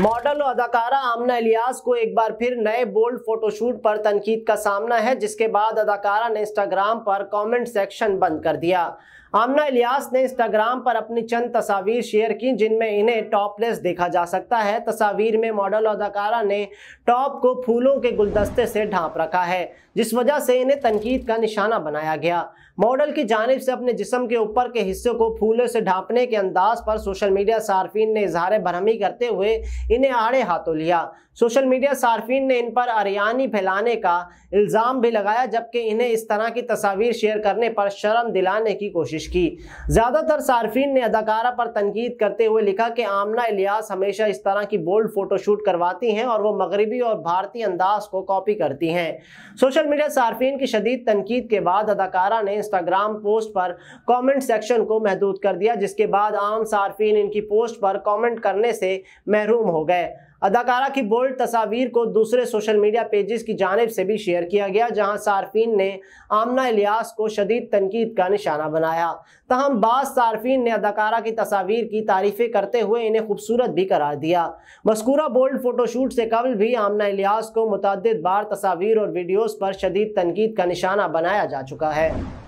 model और अदाकारा आमना इलियास को एक बार फिर नए बोल्ड फोटोशूट पर तनकीद का सामना है जिसके बाद अदाकारा ने इंस्टाग्राम पर कमेंट सेक्शन बंद कर दिया आमना इलियास ने इंस्टाग्राम पर अपनी चंद तस्वीर शेयर की जिनमें इन्हें टॉपलेस देखा जा सकता है तस्वीर में मॉडल अदाकारा ने टॉप को फूलों के गुलदस्ते से ढांप रखा है जिस वजह से इन्हें तनकीद का निशाना बनाया गया मॉडल की जानब से अपने जिसम के ऊपर के हिस्से को फूलों से ढांपने के अंदाज पर सोशल मीडिया सार्फिन ने इजहार बरहमी करते हुए इन्हें आड़े हाथों लिया सोशल मीडिया सार्फिन ने इन पर अरियानी फैलाने का इल्ज़ाम भी लगाया जबकि इन्हें इस तरह की तस्वीर शेयर करने पर शर्म दिलाने की कोशिश कोशिश की ज़्यादातर सार्फिन ने अदाकारा पर तनकीद करते हुए लिखा कि आमना इलियास हमेशा इस तरह की बोल्ड फ़ोटोशूट करवाती हैं और वो मगरबी और भारतीय अंदाज को कॉपी करती हैं सोशल मीडिया सार्फिन की शदीद तनकीद के बाद अदाकारा ने इंस्टाग्राम पोस्ट पर कॉमेंट सेक्शन को महदूद कर दिया जिसके बाद आम सार्फिन इनकी पोस्ट पर कॉमेंट करने से महरूम हो गए अदाकारा की बोल्ड तस्वीर को दूसरे सोशल मीडिया पेजेस की जानब से भी शेयर किया गया जहां सार्फिन ने आमना इलियास को शदीद तनकीद का निशाना बनाया तहम बाद सार्फिन ने अदाकारा की तस्वीर की तारीफ़ें करते हुए इन्हें खूबसूरत भी करार दिया मस्कूरा बोल्ड फोटोशूट से कबल भी आमना इलियास को मुतद बार तस्वीर और वीडियोज़ पर शदीद तनकीद का निशाना बनाया जा चुका है